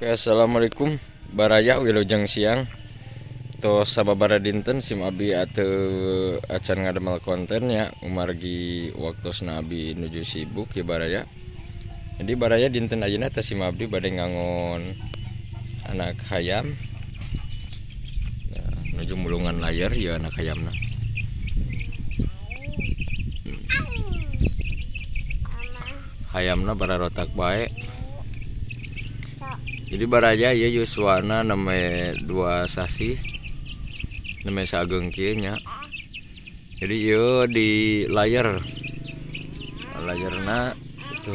Assalamualaikum Baraya Willojangng siang to Sabababara dinten sibi atau acara nga adamal konten ya Umargi waktunabi nuju sibuk ya baraya jadi baraya dinten sidi bad ngangon anak hayam nuju gulungan layar ya anak ayamna hmm. hayamna bara otak baik jadi baraja ya Yuswana nama dua sasi nama sageng kienya jadi yo iya, di layar layarnya itu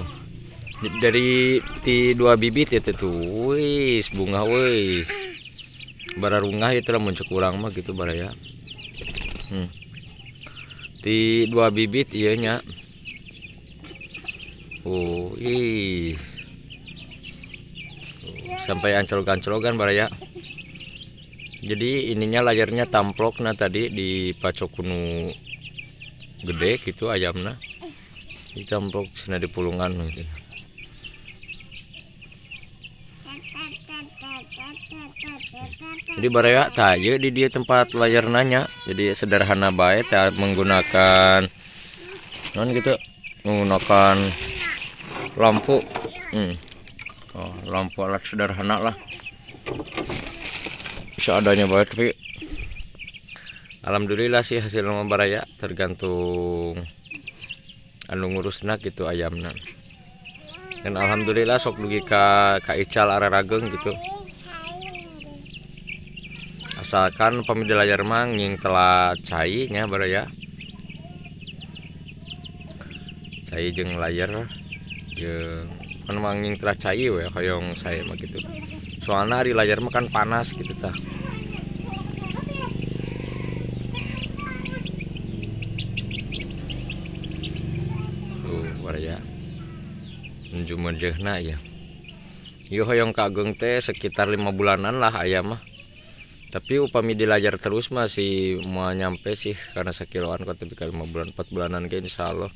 dari ti dua bibit ya tuh wis bunga wis bararungah itu lah muncul kurang mah gitu baraya hmm. ti dua bibit iya nya oh ih sampai ancol kan baraya jadi ininya layarnya tamplok nah tadi di pacokunu gede gitu ayamnya di tamplok sana di pulungan mungkin gitu. jadi baraya tayo di dia tempat layar nanya jadi sederhana baik tak menggunakan non gitu menggunakan lampu hmm oh, lampu alat sederhana lah bisa adanya banget tapi Alhamdulillah sih hasil membaraya tergantung anu ngurusna gitu ayamnya dan Alhamdulillah sok dugi ka, ka Ical ararageng gitu asalkan pemida layar mang yang telah cai nya baraya cai jeng layar jeng kan manging cair ya kayong saya mah gitu soalnya hari layar mah kan panas gitu ta tuh waria menuju menjehna ya yo kayong kagung teh sekitar lima bulanan lah ayam mah tapi upami dilajar terus masih mau nyampe sih karena sekiloan kok tapi kalau lima bulan empat bulanan kayak insya Allah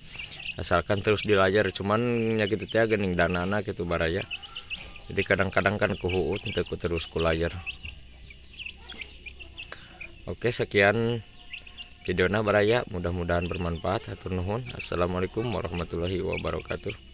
asalkan terus dilajar cuman ya gitu ya gening danana gitu baraya jadi kadang-kadang kan kuhut untuk ku terus kulajar oke sekian na baraya mudah-mudahan bermanfaat hatur nuhun assalamualaikum warahmatullahi wabarakatuh